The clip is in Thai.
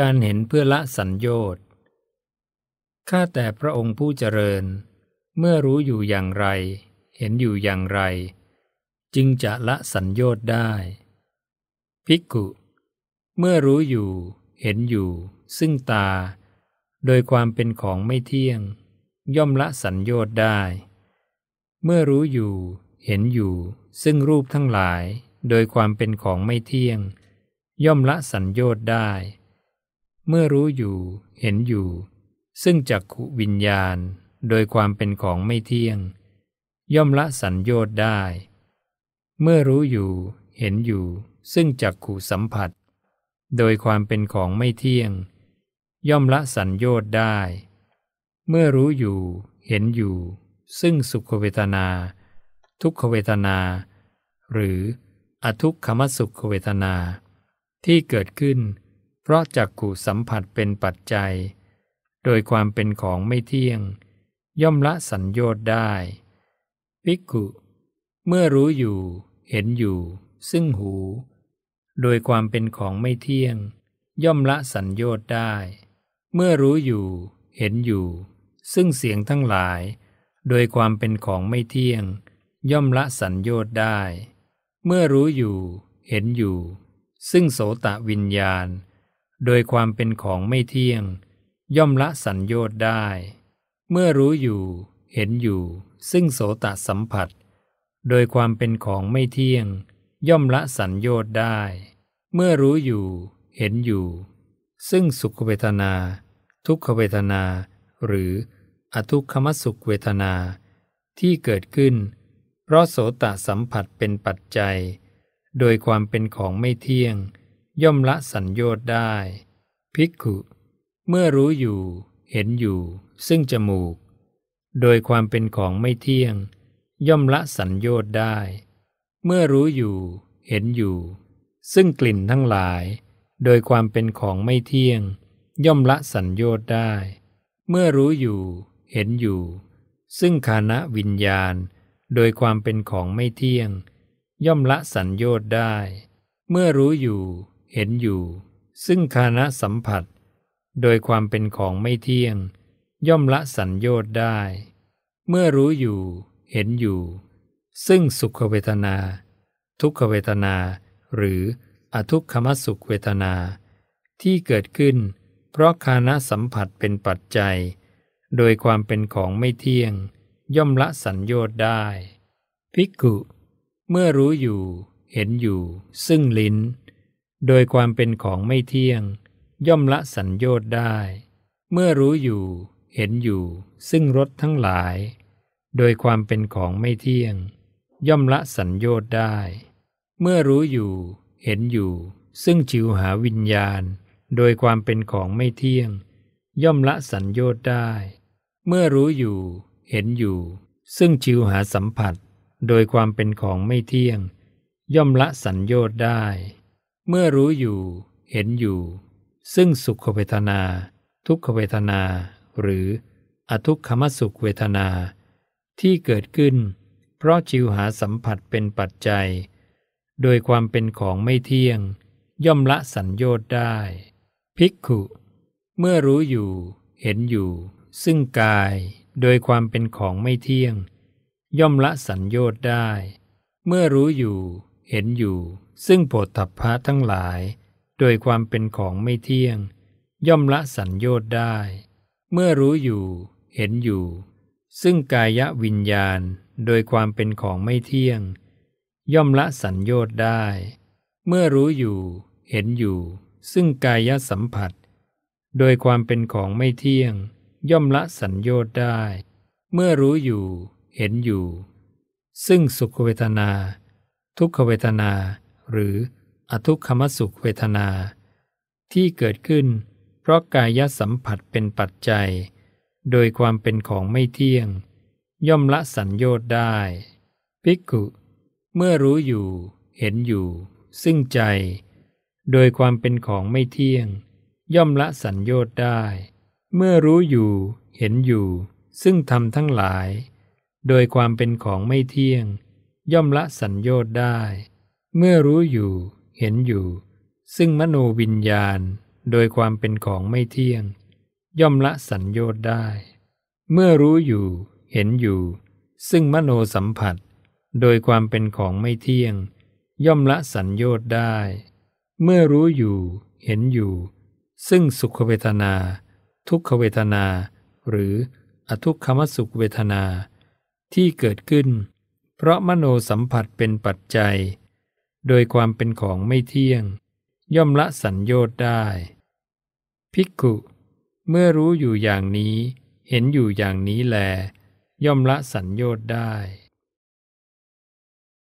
การเห็นเพื่อละสัญญน์ข้าแต่พระองค์ผู้เจริญ เมื่อรู้อยู่อย่างไร เห็นอยู่อย่างไร จึงจะละสัญญน์ได้ ภิกขุเมื่อรู้อยู่ เห็นอยู่ ซึ่งตา โดยความเป็นของไม่เที่ยง ย่อมละสัญญน์ได้ เมื่อรู้อยู่ เห็นอยู่ ซึ่งรูปทั้งหลาย โดยความเป็นของไม่เที่ยง ย่อมละสัญญน์ได้เมื่อรู้อยู่เห็นอยู่ ซึ่งจักขุวิญญาณโดยความเป็นของไม่เที่ยง ย่อมละสัญโยชน์ได้ เมื่อรู้อยู่ เห็นอยู่ ซึ่งจักขุสัมผัส โดยความเป็นของไม่เที่ยง ย่อมละสัญโยชน์ได้ เมื่อรู้อยู่ เห็นอยู่ ซึ่งสุขเวทนา ทุกขเวทนา หรืออทุกขมสุขเวทนาที่เกิดขึ้นเพราะจักขู่สัมผัสเป็นปัจจัย โดยความเป็นของไม่เที่ยง ย่อมละสัญญน์ได้ ภิกขุ เมื่อรู้อยู่ เห็นอยู่ ซึ่งหู โดยความเป็นของไม่เที่ยง ย่อมละสัญญน์ได้ เมื่อรู้อยู่ เห็นอยู่ ซึ่งเสียงทั้งหลาย โดยความเป็นของไม่เที่ยง ย่อมละสัญญน์ได้ เมื่อรู้อยู่ เห็นอยู่ ซึ่งโสตะวิญญาณโดยความเป็นของไม่เที่ยง ย่อมละสัญโยชน์ได้ เมื่อรู้อยู่ เห็นอยู่ ซึ่งโสตสัมผัส โดยความเป็นของไม่เที่ยง ย่อมละสัญโยชน์ได้ เมื่อรู้อยู่ เห็นอยู่ ซึ่งสุขเวทนา ทุกขเวทนา หรืออทุกขมสุขเวทนา ที่เกิดขึ้น เพราะโสตสัมผัสเป็นปัจจัย โดยความเป็นของไม่เที่ยงย่อมละสัญโยดได้ ภิกขุ เมื่อรู้อยู่ เห็นอยู่ ซึ่งจมูก โดยความเป็นของไม่เที่ยง ย่อมละสัญโยดได้ เมื่อรู้อยู่ เห็นอยู่ ซึ่งกลิ่นทั้งหลาย โดยความเป็นของไม่เที่ยง ย่อมละสัญโยดได้ เมื่อรู้อยู่ เห็นอยู่ ซึ่งคานะวิญญาณ โดยความเป็นของไม่เที่ยง ย่อมละสัญโยดได้ เมื่อรู้อยู่เห็นอยู่ ซึ่งคานะสัมผัส โดยความเป็นของไม่เที่ยง ย่อมละสัญโยชน์ได้ เมื่อรู้อยู่ เห็นอยู่ ซึ่งสุขเวทนา ทุกขเวทนาหรืออทุกขมสุขเวทนา ที่เกิดขึ้น เพราะคานะสัมผัสเป็นปัจจัย โดยความเป็นของไม่เที่ยง ย่อมละสัญโยชน์ได้ ภิกขุเมื่อรู้อยู่ เห็นอยู่ ซึ่งลิ้นโดยความเป็นของไม่เที่ยง ย่อมละสัญโยชน์ได้ เมื่อรู้อยู่ เห็นอยู่ ซึ่งรสทั้งหลาย โดยความเป็นของไม่เที่ยง ย่อมละสัญโยชน์ได้ เมื่อรู้อยู่ เห็นอยู่ ซึ่งจิวหาวิญญาณ โดยความเป็นของไม่เที่ยง ย่อมละสัญโยชน์ได้ เมื่อรู้อยู่ เห็นอยู่ ซึ่งจิวหาสัมผัส โดยความเป็นของไม่เที่ยง ย่อมละสัญโยชน์ได้เมื่อรู้อยู่เห็นอยู่ ซึ่งสุขเวทนา ทุกขเวทนา หรืออทุกขมสุขเวทนา ที่เกิดขึ้น เพราะชิวหาสัมผัสเป็นปัจจัย โดยความเป็นของไม่เที่ยง ย่อมละสัญโยชน์ได้ ภิกขุ เมื่อรู้อยู่เห็นอยู่ ซึ่งกายโดยความเป็นของไม่เที่ยง ย่อมละสัญโยชน์ได้ เมื่อรู้อยู่เห็นอยู่ ซึ่งโผฏฐัพพะทั้งหลาย โดยความเป็นของไม่เที่ยง ย่อมละสัญโยชน์ได้ เมื่อรู้อยู่ เห็นอยู่ ซึ่งกายะวิญญาณโดยความเป็นของไม่เที่ยง ย่อมละสัญโยชน์ได้ เมื่อรู้อยู่ เห็นอยู่ ซึ่งกายะสัมผัส โดยความเป็นของไม่เที่ยง ย่อมละสัญโยชน์ได้ เมื่อรู้อยู่ เห็นอยู่ ซึ่งสุขเวทนาทุกขเวทนาหรืออทุกขมสุขเวทนา ที่เกิดขึ้น เพราะกายสัมผัสเป็นปัจจัย โดยความเป็นของไม่เที่ยง ย่อมละสัญโยชน์ได้ภิกขุเมื่อรู้อยู่ เห็นอยู่ ซึ่งใจ โดยความเป็นของไม่เที่ยง ย่อมละสัญโยชน์ได้ เมื่อรู้อยู่ เห็นอยู่ ซึ่งธรรมทั้งหลาย โดยความเป็นของไม่เที่ยงย่อมละสัญโยชน์ได้ เมื่อรู้อยู่ เห็นอยู่ ซึ่งมโนวิญญาณโดยความเป็นของไม่เที่ยง ย่อมละสัญโยชน์ได้ เมื่อรู้อยู่ เห็นอยู่ ซึ่งมโนสัมผัส โดยความเป็นของไม่เที่ยง ย่อมละสัญโยชน์ได้ เมื่อรู้อยู่ เห็นอยู่ ซึ่งสุขเวทนา ทุกขเวทนา หรืออทุกขมสุขเวทนาที่เกิดขึ้นเพราะมโนสัมผัสเป็นปัจจัย โดยความเป็นของไม่เที่ยง ย่อมละสัญญยชน์ได้ ภิกขุเมื่อรู้อยู่อย่างนี้เห็นอยู่อย่างนี้แล ย่อมละสัญญยชน์ได้